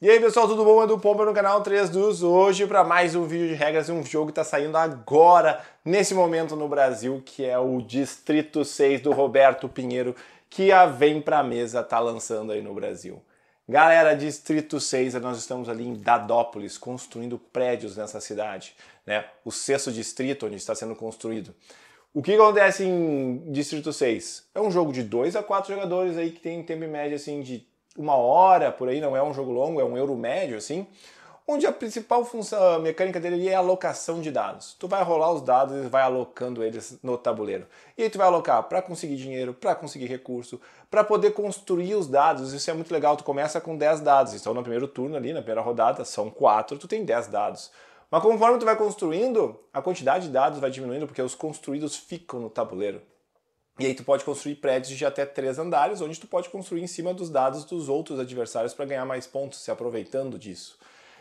E aí pessoal, tudo bom? Edu Pomba no canal 3 dos hoje para mais um vídeo de regras e um jogo que está saindo agora, nesse momento no Brasil, que é o Distrito 6 do Roberto Pinheiro, que a Vem Pra Mesa tá lançando aí no Brasil. Galera, Distrito 6, nós estamos ali em Dadópolis, construindo prédios nessa cidade, né? O sexto distrito onde está sendo construído. O que acontece em Distrito 6? É um jogo de 2 a 4 jogadores aí que tem tempo em média assim de uma hora por aí, não é um jogo longo, é um euro médio assim, onde a principal função mecânica dele é a alocação de dados. Tu vai rolar os dados e vai alocando eles no tabuleiro. E aí tu vai alocar para conseguir dinheiro, para conseguir recurso, para poder construir os dados. Isso é muito legal, tu começa com 10 dados, então no primeiro turno ali, na primeira rodada, são 4, tu tem 10 dados. Mas conforme tu vai construindo, a quantidade de dados vai diminuindo porque os construídos ficam no tabuleiro. E aí tu pode construir prédios de até três andares, onde tu pode construir em cima dos dados dos outros adversários para ganhar mais pontos, se aproveitando disso.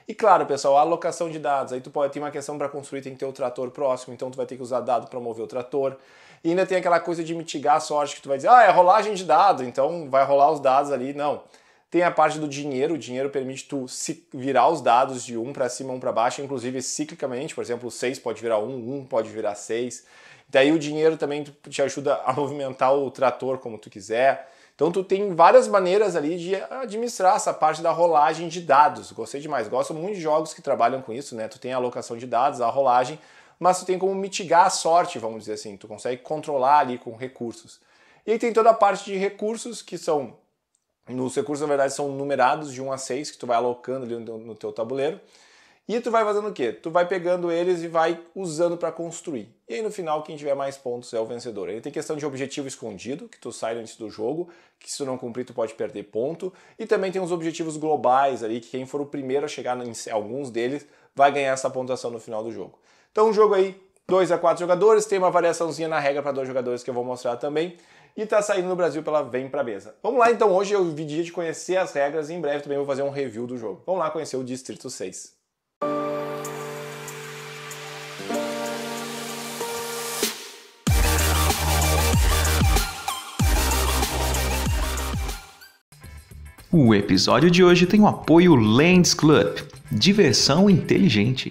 E claro, pessoal, a alocação de dados. Aí tu pode ter uma questão para construir, tem que ter o trator próximo, então tu vai ter que usar dado para mover o trator. E ainda tem aquela coisa de mitigar a sorte que tu vai dizer, ah, é rolagem de dado, então vai rolar os dados ali. Não. Tem a parte do dinheiro, o dinheiro permite tu virar os dados de um para cima, um para baixo, inclusive ciclicamente, por exemplo, 6 pode virar 1, um, 1 um pode virar 6. Daí o dinheiro também te ajuda a movimentar o trator como tu quiser. Então tu tem várias maneiras ali de administrar essa parte da rolagem de dados. Gostei demais, gosto muito de jogos que trabalham com isso, né? Tu tem a alocação de dados, a rolagem, mas tu tem como mitigar a sorte, vamos dizer assim. Tu consegue controlar ali com recursos. E aí tem toda a parte de recursos que são nos recursos, na verdade, são numerados de 1 a 6 que tu vai alocando ali no teu tabuleiro. E tu vai fazendo o quê? Tu vai pegando eles e vai usando para construir. E aí no final quem tiver mais pontos é o vencedor. Ele tem questão de objetivo escondido, que tu sai antes do jogo, que se tu não cumprir tu pode perder ponto, e também tem uns objetivos globais ali que quem for o primeiro a chegar em alguns deles vai ganhar essa pontuação no final do jogo. Então um jogo aí 2 a 4 jogadores, tem uma variaçãozinha na regra para dois jogadores que eu vou mostrar também e tá saindo no Brasil pela Vem Pra Mesa. Vamos lá então, hoje eu vi dia de conhecer as regras e em breve também vou fazer um review do jogo. Vamos lá conhecer o Distrito 6. O episódio de hoje tem o apoio Lens Club, diversão inteligente.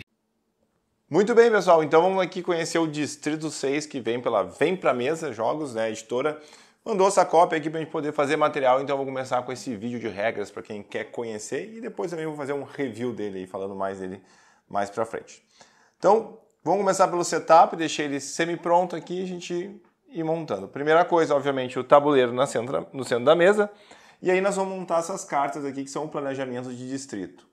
Muito bem, pessoal. Então vamos aqui conhecer o Distrito 6 que vem pela Vem Pra Mesa Jogos, né? A editora mandou essa cópia aqui pra gente poder fazer material. Então eu vou começar com esse vídeo de regras para quem quer conhecer e depois também vou fazer um review dele aí, falando mais dele mais pra frente. Então vamos começar pelo setup. Deixei ele semi-pronto aqui a gente ir montando. Primeira coisa, obviamente, o tabuleiro na centra, no centro da mesa. E aí nós vamos montar essas cartas aqui que são o planejamento de distrito.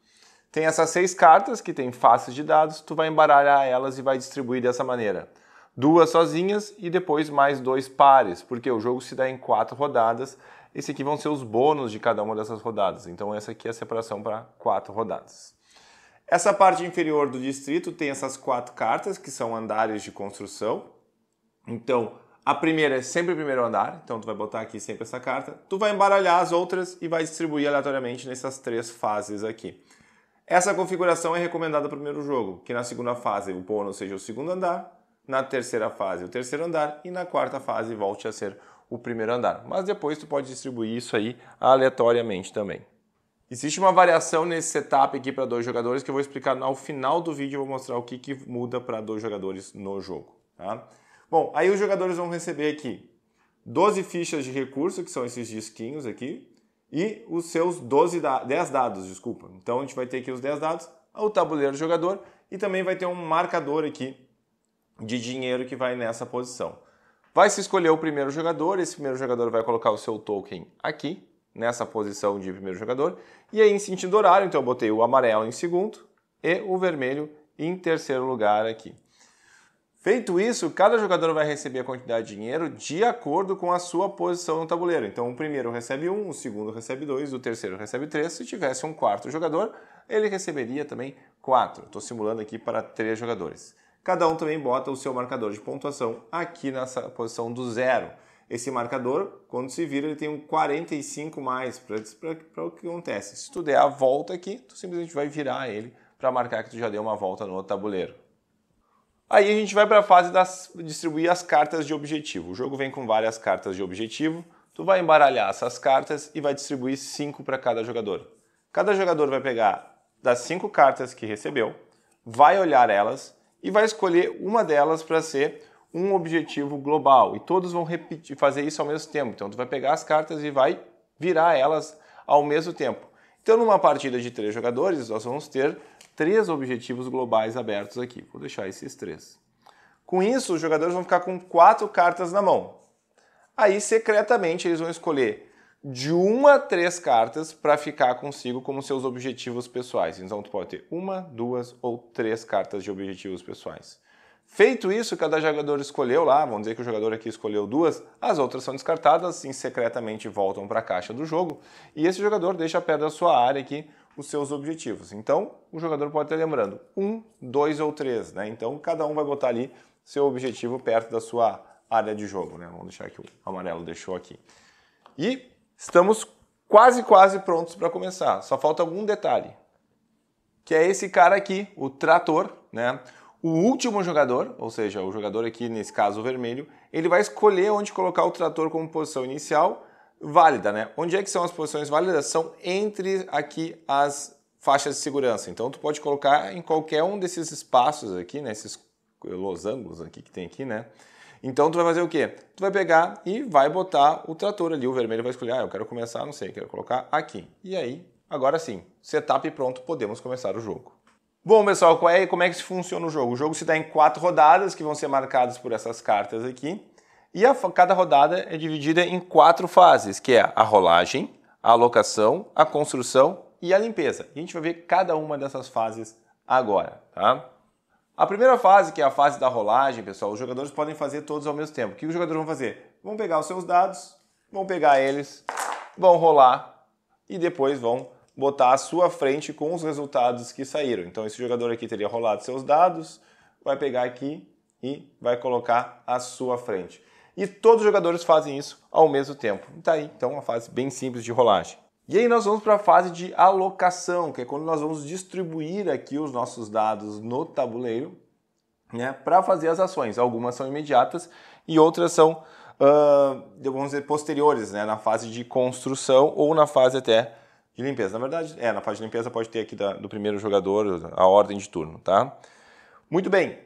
Tem essas seis cartas que tem faces de dados, tu vai embaralhar elas e vai distribuir dessa maneira. Duas sozinhas e depois mais dois pares, porque o jogo se dá em quatro rodadas. Esse aqui vão ser os bônus de cada uma dessas rodadas. Então essa aqui é a separação para quatro rodadas. Essa parte inferior do distrito tem essas quatro cartas que são andares de construção. Então, a primeira é sempre o primeiro andar, então tu vai botar aqui sempre essa carta. Tu vai embaralhar as outras e vai distribuir aleatoriamente nessas três fases aqui. Essa configuração é recomendada para o primeiro jogo, que na segunda fase o bônus seja o segundo andar, na terceira fase o terceiro andar e na quarta fase volte a ser o primeiro andar. Mas depois tu pode distribuir isso aí aleatoriamente também. Existe uma variação nesse setup aqui para dois jogadores que eu vou explicar ao final do vídeo, eu vou mostrar o que, que muda para dois jogadores no jogo. Tá? Bom, aí os jogadores vão receber aqui 12 fichas de recurso, que são esses disquinhos aqui, e os seus 12 da 10 dados, desculpa. Então a gente vai ter aqui os 10 dados, o tabuleiro do jogador e também vai ter um marcador aqui de dinheiro que vai nessa posição. Vai se escolher o primeiro jogador, esse primeiro jogador vai colocar o seu token aqui, nessa posição de primeiro jogador, e aí em sentido horário, então eu botei o amarelo em segundo e o vermelho em terceiro lugar aqui. Feito isso, cada jogador vai receber a quantidade de dinheiro de acordo com a sua posição no tabuleiro. Então, o primeiro recebe um, o segundo recebe dois, o terceiro recebe três. Se tivesse um quarto jogador, ele receberia também quatro. Estou simulando aqui para três jogadores. Cada um também bota o seu marcador de pontuação aqui nessa posição do zero. Esse marcador, quando se vira, ele tem um 45 mais para o que acontece. Se tu der a volta aqui, tu simplesmente vai virar ele para marcar que tu já deu uma volta no tabuleiro. Aí a gente vai para a fase das distribuir as cartas de objetivo. O jogo vem com várias cartas de objetivo. Tu vai embaralhar essas cartas e vai distribuir cinco para cada jogador. Cada jogador vai pegar das cinco cartas que recebeu, vai olhar elas e vai escolher uma delas para ser um objetivo global. E todos vão repetir, fazer isso ao mesmo tempo. Então tu vai pegar as cartas e vai virar elas ao mesmo tempo. Então numa partida de três jogadores nós vamos ter três objetivos globais abertos aqui. Vou deixar esses três. Com isso, os jogadores vão ficar com quatro cartas na mão. Aí, secretamente, eles vão escolher de uma a três cartas para ficar consigo como seus objetivos pessoais. Então, tu pode ter uma, duas ou três cartas de objetivos pessoais. Feito isso, cada jogador escolheu lá, vamos dizer que o jogador aqui escolheu duas, as outras são descartadas e assim, secretamente voltam para a caixa do jogo. E esse jogador deixa perto da sua área aqui os seus objetivos. Então, o jogador pode estar lembrando um, dois ou três, né? Então, cada um vai botar ali seu objetivo perto da sua área de jogo, né? Vamos deixar que o amarelo deixou aqui. E estamos quase, quase prontos para começar. Só falta algum detalhe, que é esse cara aqui, o trator, né? O último jogador, ou seja, o jogador aqui, nesse caso o vermelho, ele vai escolher onde colocar o trator como posição inicial válida, né? Onde é que são as posições válidas? São entre aqui as faixas de segurança. Então tu pode colocar em qualquer um desses espaços aqui, né? Esses eh, losangos aqui que tem aqui, né? Então tu vai fazer o quê? Tu vai pegar e vai botar o trator ali, o vermelho vai escolher, ah, eu quero começar, não sei, quero colocar aqui. E aí, agora sim, setup pronto, podemos começar o jogo. Bom, pessoal, qual é, como é que funciona o jogo? O jogo se dá em quatro rodadas que vão ser marcadas por essas cartas aqui. E a, cada rodada é dividida em quatro fases, que é a rolagem, a alocação, a construção e a limpeza. E a gente vai ver cada uma dessas fases agora, tá? A primeira fase, que é a fase da rolagem, pessoal, os jogadores podem fazer todos ao mesmo tempo. O que os jogadores vão fazer? Vão pegar os seus dados, vão pegar eles, vão rolar e depois vão botar à sua frente com os resultados que saíram. Então esse jogador aqui teria rolado seus dados, vai pegar aqui e vai colocar à sua frente e todos os jogadores fazem isso ao mesmo tempo. Está aí então uma fase bem simples de rolagem. E aí nós vamos para a fase de alocação, que é quando nós vamos distribuir aqui os nossos dados no tabuleiro né, para fazer as ações. Algumas são imediatas e outras são, uh, vamos dizer, posteriores, né, na fase de construção ou na fase até de limpeza. Na verdade, é, na fase de limpeza pode ter aqui da, do primeiro jogador a ordem de turno, tá? Muito bem,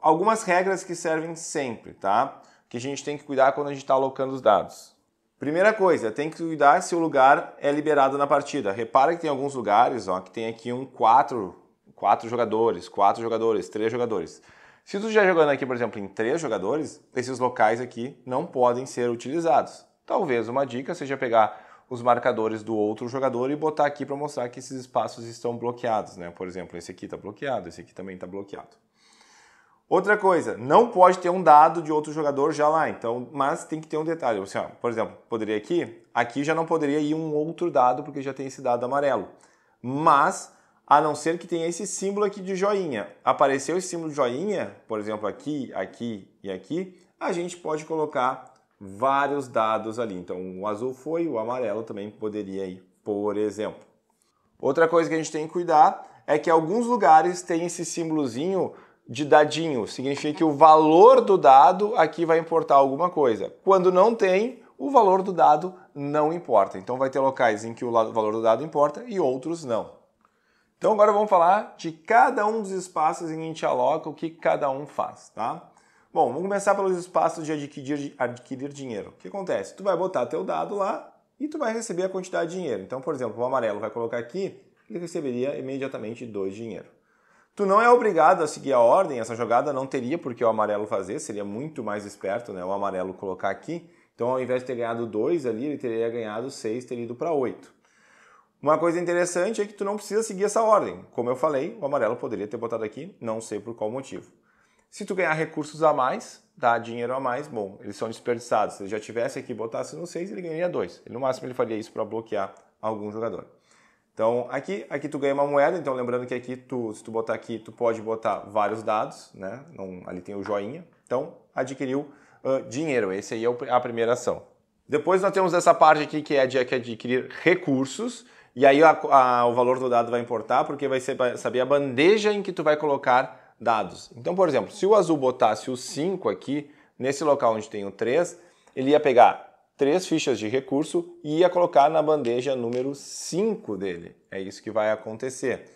algumas regras que servem sempre, tá? que a gente tem que cuidar quando a gente está alocando os dados. Primeira coisa, tem que cuidar se o lugar é liberado na partida. Repara que tem alguns lugares ó, que tem aqui um 4, 4 jogadores, 4 jogadores, 3 jogadores. Se tu já jogando aqui, por exemplo, em 3 jogadores, esses locais aqui não podem ser utilizados. Talvez uma dica seja pegar os marcadores do outro jogador e botar aqui para mostrar que esses espaços estão bloqueados. Né? Por exemplo, esse aqui está bloqueado, esse aqui também está bloqueado. Outra coisa, não pode ter um dado de outro jogador já lá, então, mas tem que ter um detalhe. Assim, ó, por exemplo, poderia aqui, aqui já não poderia ir um outro dado porque já tem esse dado amarelo. Mas, a não ser que tenha esse símbolo aqui de joinha. Apareceu esse símbolo de joinha, por exemplo, aqui, aqui e aqui, a gente pode colocar vários dados ali. Então, o azul foi, o amarelo também poderia ir, por exemplo. Outra coisa que a gente tem que cuidar é que alguns lugares tem esse símbolozinho de dadinho, significa que o valor do dado aqui vai importar alguma coisa. Quando não tem, o valor do dado não importa. Então vai ter locais em que o valor do dado importa e outros não. Então agora vamos falar de cada um dos espaços em que a gente aloca o que cada um faz, tá? Bom, vamos começar pelos espaços de adquirir, adquirir dinheiro. O que acontece? Tu vai botar teu dado lá e tu vai receber a quantidade de dinheiro. Então, por exemplo, o amarelo vai colocar aqui, ele receberia imediatamente dois dinheiro. Tu não é obrigado a seguir a ordem, essa jogada não teria porque o amarelo fazer, seria muito mais esperto né, o amarelo colocar aqui. Então, ao invés de ter ganhado 2 ali, ele teria ganhado 6, teria ido para 8. Uma coisa interessante é que tu não precisa seguir essa ordem. Como eu falei, o amarelo poderia ter botado aqui, não sei por qual motivo. Se tu ganhar recursos a mais, dá dinheiro a mais, bom, eles são desperdiçados. Se ele já tivesse aqui e botasse no 6, ele ganharia 2. No máximo, ele faria isso para bloquear algum jogador. Então, aqui, aqui tu ganha uma moeda, então lembrando que aqui, tu, se tu botar aqui, tu pode botar vários dados, né? Não, ali tem o joinha. Então, adquiriu uh, dinheiro, esse aí é a primeira ação. Depois nós temos essa parte aqui que é de é adquirir recursos, e aí a, a, o valor do dado vai importar, porque vai ser, saber a bandeja em que tu vai colocar dados. Então, por exemplo, se o azul botasse o 5 aqui, nesse local onde tem o 3, ele ia pegar três fichas de recurso e ia colocar na bandeja número 5 dele. É isso que vai acontecer.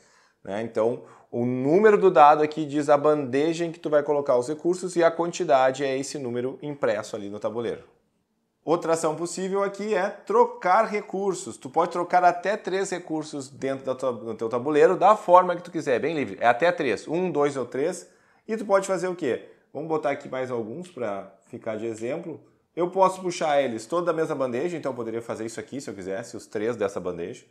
Né? Então, o número do dado aqui diz a bandeja em que tu vai colocar os recursos e a quantidade é esse número impresso ali no tabuleiro. Outra ação possível aqui é trocar recursos. Tu pode trocar até três recursos dentro do teu tabuleiro da forma que tu quiser, bem livre. É até três, um, dois ou três. E tu pode fazer o quê? Vamos botar aqui mais alguns para ficar de exemplo. Eu posso puxar eles toda da mesma bandeja, então eu poderia fazer isso aqui se eu quisesse, os três dessa bandeja.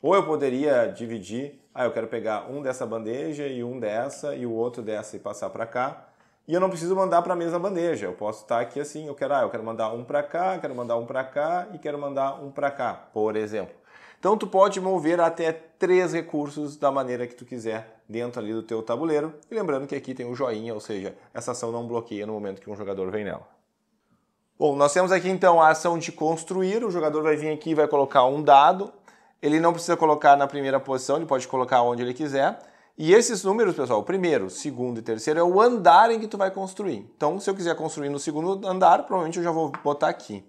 Ou eu poderia dividir, ah, eu quero pegar um dessa bandeja e um dessa e o outro dessa e passar para cá. E eu não preciso mandar para a mesma bandeja. Eu posso estar aqui assim, eu quero, ah, eu quero mandar um para cá, quero mandar um para cá e quero mandar um para cá, por exemplo. Então tu pode mover até três recursos da maneira que tu quiser dentro ali do teu tabuleiro. E lembrando que aqui tem o joinha, ou seja, essa ação não bloqueia no momento que um jogador vem nela. Bom, nós temos aqui então a ação de construir. O jogador vai vir aqui e vai colocar um dado. Ele não precisa colocar na primeira posição, ele pode colocar onde ele quiser. E esses números, pessoal, o primeiro, segundo e terceiro é o andar em que tu vai construir. Então, se eu quiser construir no segundo andar, provavelmente eu já vou botar aqui.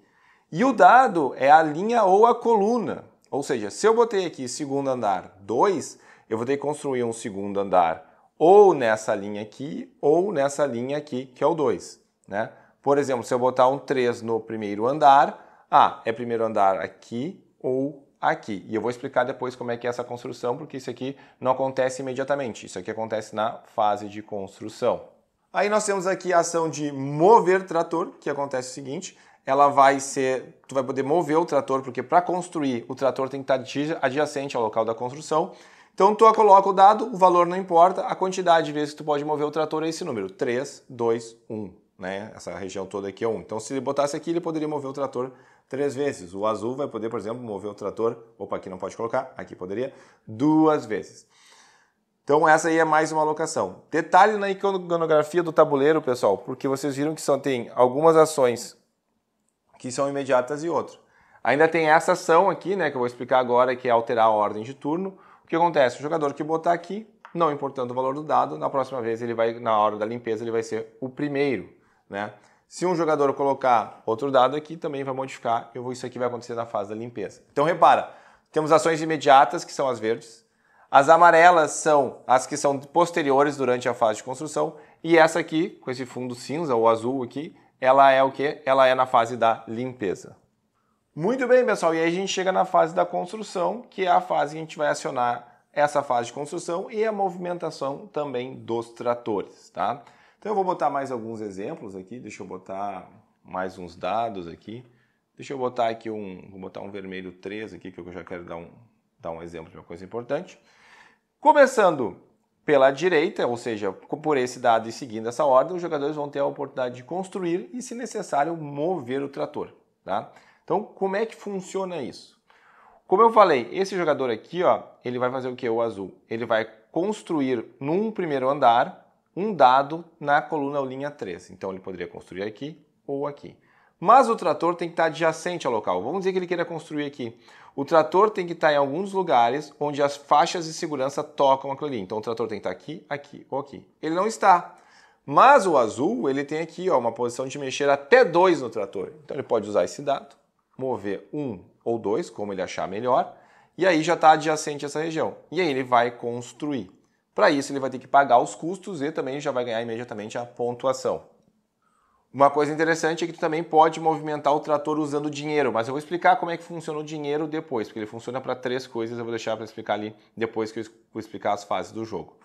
E o dado é a linha ou a coluna. Ou seja, se eu botei aqui segundo andar 2, eu vou ter que construir um segundo andar ou nessa linha aqui ou nessa linha aqui, que é o 2, né? Por exemplo, se eu botar um 3 no primeiro andar, ah, é primeiro andar aqui ou aqui. E eu vou explicar depois como é que é essa construção, porque isso aqui não acontece imediatamente. Isso aqui acontece na fase de construção. Aí nós temos aqui a ação de mover trator, que acontece o seguinte, ela vai ser, tu vai poder mover o trator, porque para construir o trator tem que tá estar adjacente ao local da construção. Então tu coloca o dado, o valor não importa, a quantidade de vezes que tu pode mover o trator é esse número, 3, 2, 1 né? Essa região toda aqui é 1. Então, se ele botasse aqui, ele poderia mover o trator três vezes. O azul vai poder, por exemplo, mover o trator, opa, aqui não pode colocar, aqui poderia, duas vezes. Então, essa aí é mais uma alocação. Detalhe na iconografia do tabuleiro, pessoal, porque vocês viram que só tem algumas ações que são imediatas e outras. Ainda tem essa ação aqui, né, que eu vou explicar agora, que é alterar a ordem de turno. O que acontece? O jogador que botar aqui, não importando o valor do dado, na próxima vez ele vai, na hora da limpeza, ele vai ser o primeiro né? Se um jogador colocar outro dado aqui, também vai modificar. Eu vou, isso aqui vai acontecer na fase da limpeza. Então repara, temos ações imediatas, que são as verdes. As amarelas são as que são posteriores durante a fase de construção. E essa aqui, com esse fundo cinza ou azul aqui, ela é o que? Ela é na fase da limpeza. Muito bem, pessoal. E aí a gente chega na fase da construção, que é a fase que a gente vai acionar essa fase de construção e a movimentação também dos tratores, tá? Então eu vou botar mais alguns exemplos aqui, deixa eu botar mais uns dados aqui. Deixa eu botar aqui um, vou botar um vermelho 3 aqui, que eu já quero dar um, dar um exemplo de uma coisa importante. Começando pela direita, ou seja, por esse dado e seguindo essa ordem, os jogadores vão ter a oportunidade de construir e, se necessário, mover o trator. Tá? Então, como é que funciona isso? Como eu falei, esse jogador aqui, ó, ele vai fazer o que? O azul. Ele vai construir num primeiro andar um dado na coluna ou linha 3. Então ele poderia construir aqui ou aqui. Mas o trator tem que estar adjacente ao local. Vamos dizer que ele queira construir aqui. O trator tem que estar em alguns lugares onde as faixas de segurança tocam aquilo ali. Então o trator tem que estar aqui, aqui ou aqui. Ele não está. Mas o azul, ele tem aqui ó, uma posição de mexer até 2 no trator. Então ele pode usar esse dado, mover um ou dois, como ele achar melhor, e aí já está adjacente a essa região. E aí ele vai construir. Para isso, ele vai ter que pagar os custos e também já vai ganhar imediatamente a pontuação. Uma coisa interessante é que tu também pode movimentar o trator usando dinheiro, mas eu vou explicar como é que funciona o dinheiro depois, porque ele funciona para três coisas, eu vou deixar para explicar ali depois que eu explicar as fases do jogo.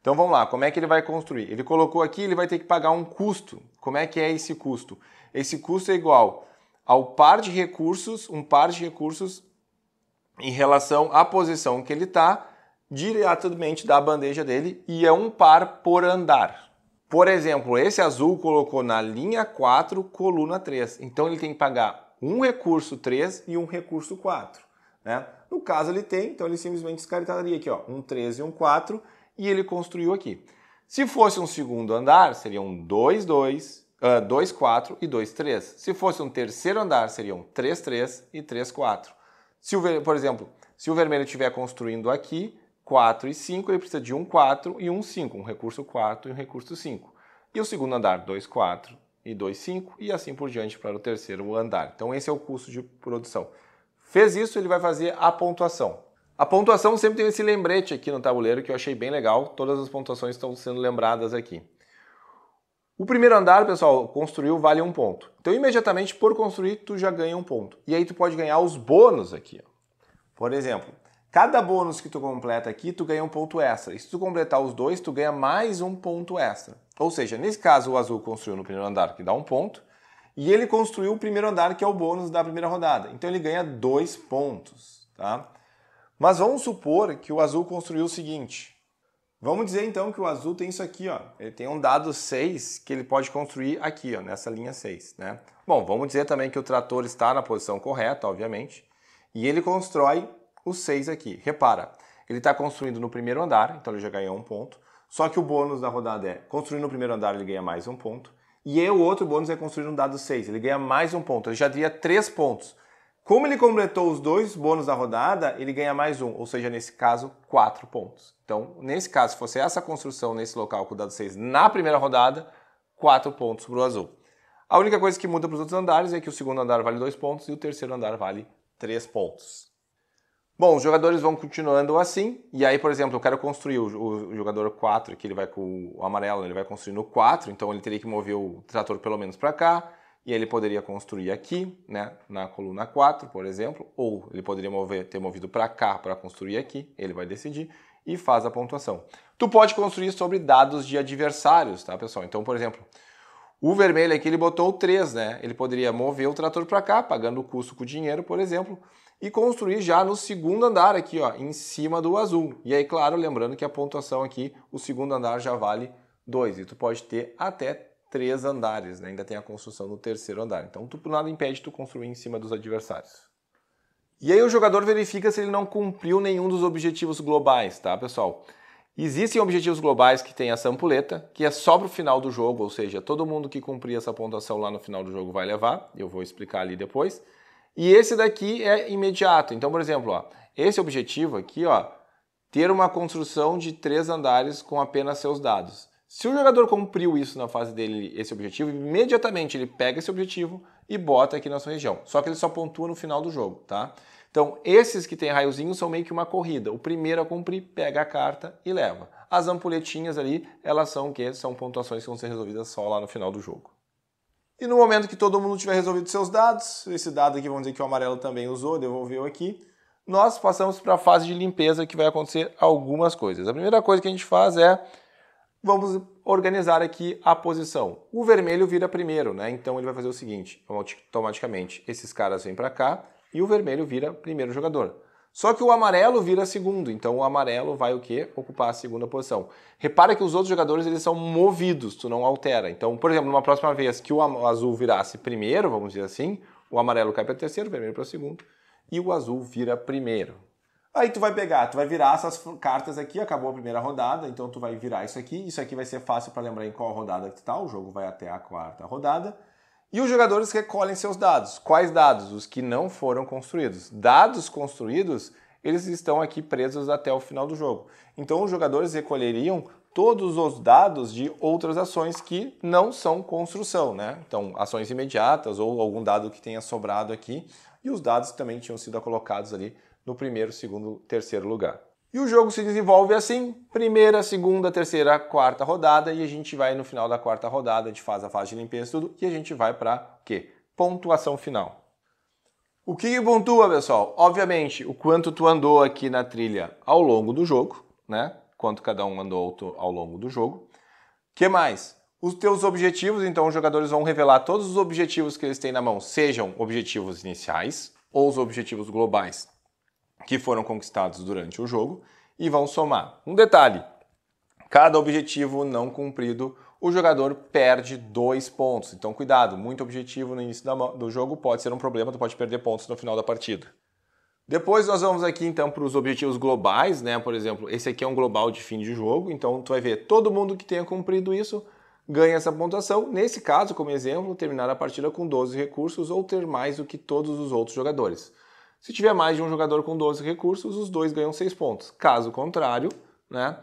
Então vamos lá, como é que ele vai construir? Ele colocou aqui, ele vai ter que pagar um custo. Como é que é esse custo? Esse custo é igual ao par de recursos, um par de recursos em relação à posição que ele está, diretamente da bandeja dele e é um par por andar. Por exemplo, esse azul colocou na linha 4, coluna 3. Então ele tem que pagar um recurso 3 e um recurso 4. Né? No caso ele tem, então ele simplesmente descartaria aqui, ó, um 3 e um 4, e ele construiu aqui. Se fosse um segundo andar, seriam 2, 2, uh, 2 4 e 2, 3. Se fosse um terceiro andar, seriam 3, 3 e 3, 4. Se o, por exemplo, se o vermelho estiver construindo aqui, 4 e 5, ele precisa de um 4 e um 5, um recurso 4 e um recurso 5. E o segundo andar, 2, 4 e 2, 5, e assim por diante para o terceiro andar. Então esse é o custo de produção. Fez isso, ele vai fazer a pontuação. A pontuação sempre tem esse lembrete aqui no tabuleiro que eu achei bem legal. Todas as pontuações estão sendo lembradas aqui. O primeiro andar, pessoal, construiu vale um ponto. Então imediatamente por construir tu já ganha um ponto. E aí tu pode ganhar os bônus aqui. Por exemplo, Cada bônus que tu completa aqui, tu ganha um ponto extra. E se tu completar os dois, tu ganha mais um ponto extra. Ou seja, nesse caso, o azul construiu no primeiro andar, que dá um ponto, e ele construiu o primeiro andar, que é o bônus da primeira rodada. Então ele ganha dois pontos, tá? Mas vamos supor que o azul construiu o seguinte. Vamos dizer então que o azul tem isso aqui, ó. Ele tem um dado 6 que ele pode construir aqui, ó, nessa linha 6, né? Bom, vamos dizer também que o trator está na posição correta, obviamente, e ele constrói o 6 aqui. Repara, ele está construindo no primeiro andar, então ele já ganhou um ponto. Só que o bônus da rodada é construir no primeiro andar, ele ganha mais um ponto. E o outro bônus é construir um dado 6, ele ganha mais um ponto, ele já teria 3 pontos. Como ele completou os dois bônus da rodada, ele ganha mais um, ou seja, nesse caso, 4 pontos. Então, nesse caso, se fosse essa construção nesse local com o dado 6 na primeira rodada, 4 pontos para o azul. A única coisa que muda para os outros andares é que o segundo andar vale 2 pontos e o terceiro andar vale 3 pontos. Bom, os jogadores vão continuando assim, e aí, por exemplo, eu quero construir o, o jogador 4, que ele vai com o amarelo, ele vai construir no 4, então ele teria que mover o trator pelo menos para cá, e ele poderia construir aqui, né, na coluna 4, por exemplo, ou ele poderia mover, ter movido para cá para construir aqui, ele vai decidir e faz a pontuação. Tu pode construir sobre dados de adversários, tá, pessoal? Então, por exemplo, o vermelho aqui ele botou 3, né? Ele poderia mover o trator para cá, pagando o custo com o dinheiro, por exemplo, e construir já no segundo andar aqui, ó, em cima do azul. E aí, claro, lembrando que a pontuação aqui, o segundo andar já vale 2 e tu pode ter até três andares, né? ainda tem a construção do terceiro andar. Então, tu nada impede tu construir em cima dos adversários. E aí o jogador verifica se ele não cumpriu nenhum dos objetivos globais, tá, pessoal? Existem objetivos globais que tem a sampuleta, que é só para o final do jogo, ou seja, todo mundo que cumprir essa pontuação lá no final do jogo vai levar, eu vou explicar ali depois. E esse daqui é imediato. Então, por exemplo, ó, esse objetivo aqui, ó, ter uma construção de três andares com apenas seus dados. Se o jogador cumpriu isso na fase dele, esse objetivo, imediatamente ele pega esse objetivo e bota aqui na sua região. Só que ele só pontua no final do jogo, tá? Então, esses que tem raiozinho são meio que uma corrida. O primeiro a cumprir, pega a carta e leva. As ampuletinhas ali, elas são o quê? São pontuações que vão ser resolvidas só lá no final do jogo. E no momento que todo mundo tiver resolvido seus dados, esse dado aqui vamos dizer que o amarelo também usou, devolveu aqui, nós passamos para a fase de limpeza que vai acontecer algumas coisas. A primeira coisa que a gente faz é vamos organizar aqui a posição. O vermelho vira primeiro, né? Então ele vai fazer o seguinte, automaticamente esses caras vêm para cá e o vermelho vira primeiro jogador. Só que o amarelo vira segundo, então o amarelo vai o quê? Ocupar a segunda posição. Repara que os outros jogadores eles são movidos, tu não altera. Então, por exemplo, numa próxima vez que o azul virasse primeiro, vamos dizer assim, o amarelo cai para terceiro, o vermelho para segundo e o azul vira primeiro. Aí tu vai pegar, tu vai virar essas cartas aqui, acabou a primeira rodada, então tu vai virar isso aqui, isso aqui vai ser fácil para lembrar em qual rodada que tu tá, o jogo vai até a quarta rodada. E os jogadores recolhem seus dados. Quais dados? Os que não foram construídos. Dados construídos, eles estão aqui presos até o final do jogo. Então os jogadores recolheriam todos os dados de outras ações que não são construção, né? Então, ações imediatas ou algum dado que tenha sobrado aqui, e os dados também tinham sido colocados ali no primeiro, segundo, terceiro lugar. E o jogo se desenvolve assim: primeira, segunda, terceira, quarta rodada, e a gente vai no final da quarta rodada, de fase a fase de limpeza, tudo, e a gente vai para quê? Pontuação final. O que, que pontua, pessoal? Obviamente, o quanto tu andou aqui na trilha ao longo do jogo, né? Quanto cada um andou ao longo do jogo. Que mais? Os teus objetivos, então os jogadores vão revelar todos os objetivos que eles têm na mão, sejam objetivos iniciais ou os objetivos globais, que foram conquistados durante o jogo e vão somar. Um detalhe: cada objetivo não cumprido, o jogador perde dois pontos. Então, cuidado, muito objetivo no início do jogo pode ser um problema, tu pode perder pontos no final da partida. Depois nós vamos aqui então para os objetivos globais, né? Por exemplo, esse aqui é um global de fim de jogo, então tu vai ver todo mundo que tenha cumprido isso ganha essa pontuação. Nesse caso, como exemplo, terminar a partida com 12 recursos ou ter mais do que todos os outros jogadores. Se tiver mais de um jogador com 12 recursos, os dois ganham 6 pontos. Caso contrário, né,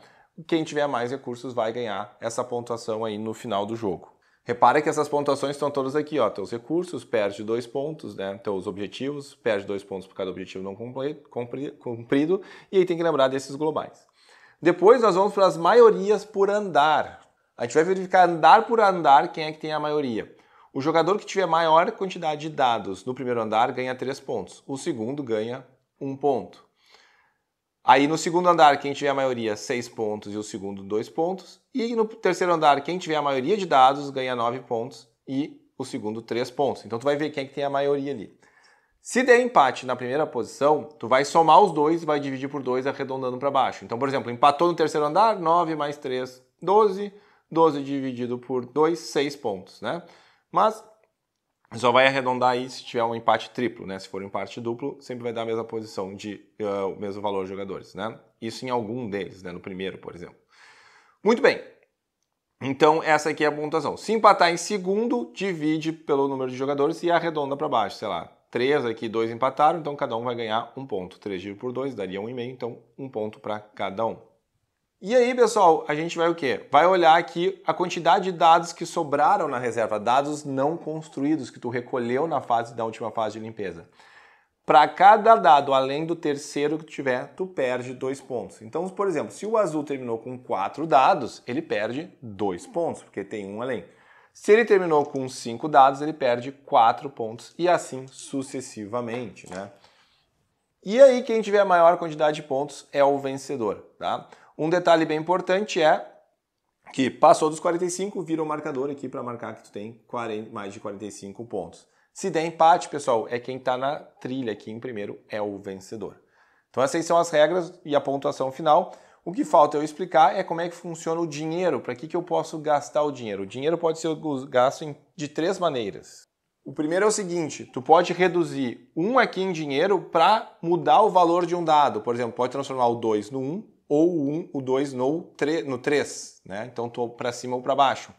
quem tiver mais recursos vai ganhar essa pontuação aí no final do jogo. Repara que essas pontuações estão todas aqui, ó. Teus recursos perde dois pontos, né? Teus objetivos perde dois pontos por cada objetivo não cumprido. E aí tem que lembrar desses globais. Depois nós vamos para as maiorias por andar. A gente vai verificar andar por andar quem é que tem a maioria. O jogador que tiver maior quantidade de dados no primeiro andar ganha 3 pontos, o segundo ganha 1 ponto. Aí no segundo andar, quem tiver a maioria, 6 pontos e o segundo, 2 pontos. E no terceiro andar, quem tiver a maioria de dados ganha 9 pontos e o segundo, 3 pontos. Então tu vai ver quem é que tem a maioria ali. Se der empate na primeira posição, tu vai somar os dois e vai dividir por 2 arredondando para baixo. Então, por exemplo, empatou no terceiro andar, 9 mais 3, 12. 12 dividido por 2, 6 pontos, né? Mas só vai arredondar aí se tiver um empate triplo, né? Se for um empate duplo, sempre vai dar a mesma posição de uh, o mesmo valor de jogadores, né? Isso em algum deles, né? No primeiro, por exemplo. Muito bem. Então essa aqui é a pontuação. Se empatar em segundo, divide pelo número de jogadores e arredonda para baixo, sei lá. Três aqui, dois empataram, então cada um vai ganhar um ponto. Três dividido por dois daria um e meio, então um ponto para cada um. E aí, pessoal, a gente vai o quê? Vai olhar aqui a quantidade de dados que sobraram na reserva, dados não construídos que tu recolheu na fase da última fase de limpeza. Para cada dado além do terceiro que tu tiver, tu perde dois pontos. Então, por exemplo, se o azul terminou com quatro dados, ele perde dois pontos, porque tem um além. Se ele terminou com cinco dados, ele perde quatro pontos e assim sucessivamente, né? E aí, quem tiver a maior quantidade de pontos é o vencedor, tá? Um detalhe bem importante é que passou dos 45, vira o um marcador aqui para marcar que tu tem 40, mais de 45 pontos. Se der empate, pessoal, é quem está na trilha aqui em primeiro é o vencedor. Então essas são as regras e a pontuação final. O que falta eu explicar é como é que funciona o dinheiro, para que, que eu posso gastar o dinheiro. O dinheiro pode ser gasto de três maneiras. O primeiro é o seguinte, tu pode reduzir um aqui em dinheiro para mudar o valor de um dado. Por exemplo, pode transformar o 2 no 1, um, ou o 1, o 2 no 3, né? Então estou para cima ou para baixo.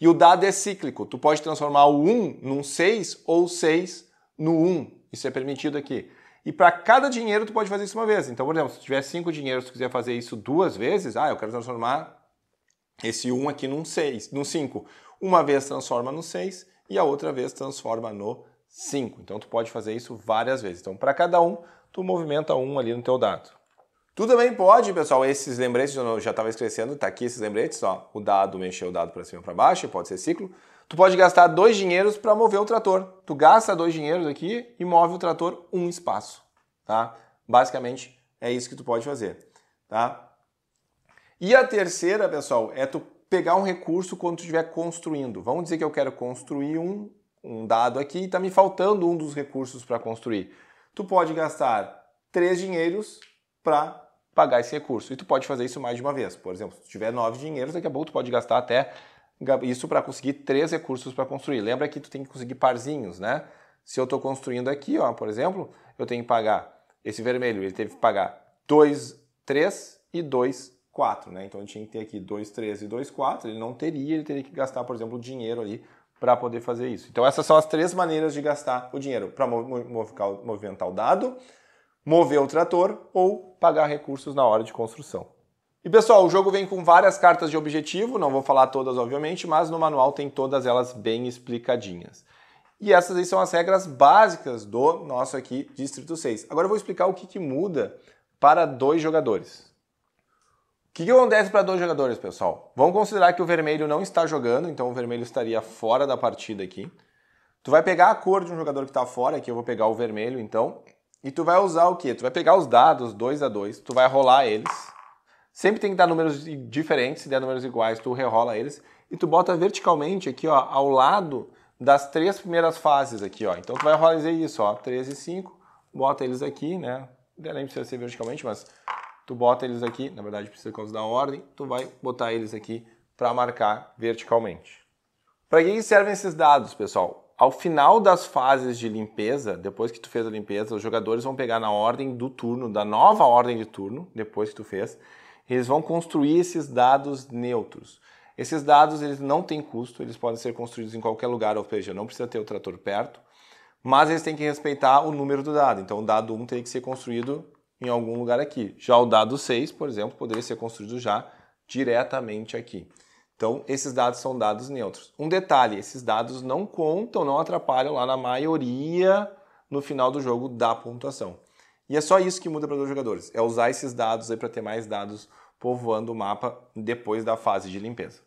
E o dado é cíclico. Tu pode transformar o 1 num 6 ou 6 no 1. Isso é permitido aqui. E para cada dinheiro tu pode fazer isso uma vez. Então, por exemplo, se tiver cinco dinheiros, e quiser fazer isso duas vezes, ah, eu quero transformar esse 1 aqui num 6, num 5. Uma vez transforma no 6 e a outra vez transforma no 5. Então tu pode fazer isso várias vezes. Então, para cada um, tu movimenta um ali no teu dado. Tu também pode, pessoal, esses lembretes, eu já estava esquecendo, tá aqui esses lembretes, ó, o dado, mexer o dado para cima para baixo, pode ser ciclo. Tu pode gastar dois dinheiros para mover o trator. Tu gasta dois dinheiros aqui e move o trator um espaço, tá? Basicamente é isso que tu pode fazer, tá? E a terceira, pessoal, é tu pegar um recurso quando tu estiver construindo. Vamos dizer que eu quero construir um, um dado aqui e está me faltando um dos recursos para construir. Tu pode gastar três dinheiros para pagar esse recurso. E tu pode fazer isso mais de uma vez. Por exemplo, se tiver nove dinheiros, daqui a pouco tu pode gastar até isso para conseguir três recursos para construir. Lembra que tu tem que conseguir parzinhos, né? Se eu estou construindo aqui, ó, por exemplo, eu tenho que pagar esse vermelho, ele teve que pagar dois três e dois quatro né? Então ele tinha que ter aqui dois três e dois quatro ele não teria, ele teria que gastar, por exemplo, dinheiro ali para poder fazer isso. Então essas são as três maneiras de gastar o dinheiro, para movimentar o dado, mover o trator ou pagar recursos na hora de construção. E pessoal, o jogo vem com várias cartas de objetivo, não vou falar todas obviamente, mas no manual tem todas elas bem explicadinhas. E essas aí são as regras básicas do nosso aqui Distrito 6. Agora eu vou explicar o que, que muda para dois jogadores. O que, que acontece para dois jogadores, pessoal? Vamos considerar que o vermelho não está jogando, então o vermelho estaria fora da partida aqui. Tu vai pegar a cor de um jogador que está fora, aqui eu vou pegar o vermelho, então, e tu vai usar o quê? Tu vai pegar os dados dois a dois, tu vai rolar eles. Sempre tem que dar números diferentes, se der números iguais, tu rerola eles. E tu bota verticalmente aqui, ó, ao lado das três primeiras fases aqui, ó. Então tu vai fazer isso, ó, 3 e 5, bota eles aqui, né? É nem precisa ser verticalmente, mas tu bota eles aqui, na verdade precisa causa da ordem, tu vai botar eles aqui para marcar verticalmente. Para que servem esses dados, pessoal? Ao final das fases de limpeza, depois que tu fez a limpeza, os jogadores vão pegar na ordem do turno, da nova ordem de turno, depois que tu fez, eles vão construir esses dados neutros. Esses dados eles não têm custo, eles podem ser construídos em qualquer lugar, ou seja, não precisa ter o trator perto, mas eles têm que respeitar o número do dado. Então o dado 1 tem que ser construído em algum lugar aqui. Já o dado 6, por exemplo, poderia ser construído já diretamente aqui. Então, esses dados são dados neutros. Um detalhe: esses dados não contam, não atrapalham lá na maioria no final do jogo da pontuação. E é só isso que muda para dois jogadores: é usar esses dados aí para ter mais dados povoando o mapa depois da fase de limpeza.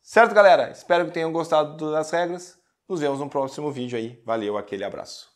Certo, galera? Espero que tenham gostado das regras. Nos vemos no próximo vídeo aí. Valeu, aquele abraço.